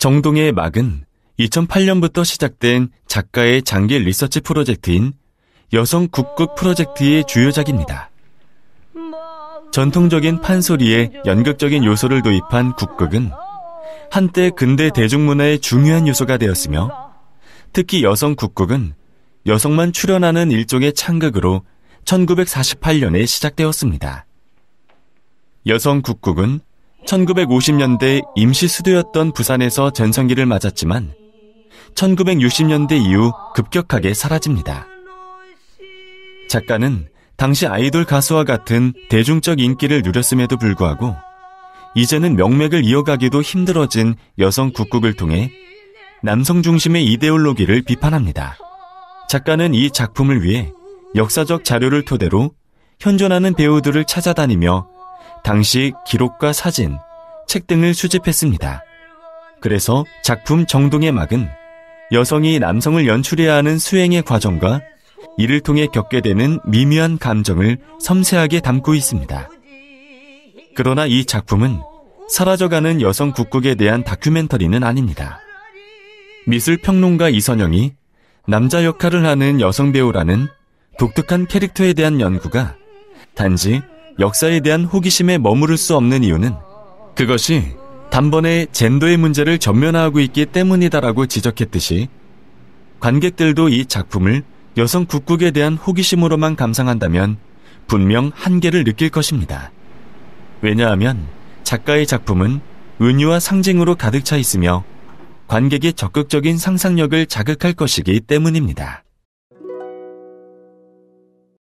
정동의 막은 2008년부터 시작된 작가의 장기 리서치 프로젝트인 여성 국극 프로젝트의 주요작입니다. 전통적인 판소리에 연극적인 요소를 도입한 국극은 한때 근대 대중문화의 중요한 요소가 되었으며 특히 여성 국극은 여성만 출연하는 일종의 창극으로 1948년에 시작되었습니다. 여성 국극은 1950년대 임시 수도였던 부산에서 전성기를 맞았지만 1960년대 이후 급격하게 사라집니다. 작가는 당시 아이돌 가수와 같은 대중적 인기를 누렸음에도 불구하고 이제는 명맥을 이어가기도 힘들어진 여성 국극을 통해 남성 중심의 이데올로기를 비판합니다. 작가는 이 작품을 위해 역사적 자료를 토대로 현존하는 배우들을 찾아다니며 당시 기록과 사진, 책 등을 수집했습니다. 그래서 작품 정동의 막은 여성이 남성을 연출해야 하는 수행의 과정과 이를 통해 겪게 되는 미묘한 감정을 섬세하게 담고 있습니다. 그러나 이 작품은 사라져가는 여성 국극에 대한 다큐멘터리는 아닙니다. 미술 평론가 이선영이 남자 역할을 하는 여성 배우라는 독특한 캐릭터에 대한 연구가 단지 역사에 대한 호기심에 머무를 수 없는 이유는 그것이 단번에 젠더의 문제를 전면화하고 있기 때문이다라고 지적했듯이 관객들도 이 작품을 여성 국국에 대한 호기심으로만 감상한다면 분명 한계를 느낄 것입니다. 왜냐하면 작가의 작품은 은유와 상징으로 가득 차 있으며 관객의 적극적인 상상력을 자극할 것이기 때문입니다.